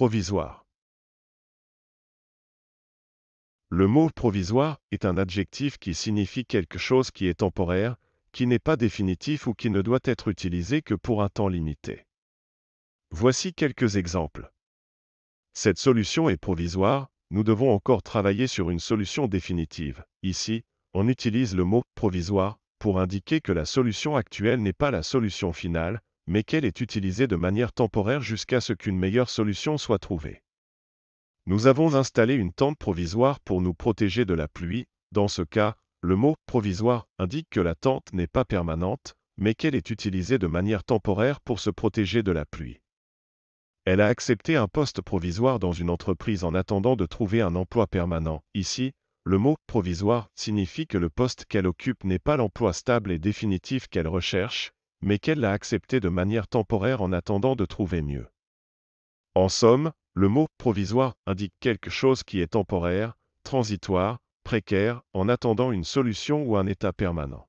Provisoire. Le mot provisoire est un adjectif qui signifie quelque chose qui est temporaire, qui n'est pas définitif ou qui ne doit être utilisé que pour un temps limité. Voici quelques exemples. Cette solution est provisoire, nous devons encore travailler sur une solution définitive. Ici, on utilise le mot provisoire pour indiquer que la solution actuelle n'est pas la solution finale, mais qu'elle est utilisée de manière temporaire jusqu'à ce qu'une meilleure solution soit trouvée. Nous avons installé une tente provisoire pour nous protéger de la pluie. Dans ce cas, le mot provisoire indique que la tente n'est pas permanente, mais qu'elle est utilisée de manière temporaire pour se protéger de la pluie. Elle a accepté un poste provisoire dans une entreprise en attendant de trouver un emploi permanent. Ici, le mot provisoire signifie que le poste qu'elle occupe n'est pas l'emploi stable et définitif qu'elle recherche, mais qu'elle l'a accepté de manière temporaire en attendant de trouver mieux. En somme, le mot provisoire indique quelque chose qui est temporaire, transitoire, précaire, en attendant une solution ou un état permanent.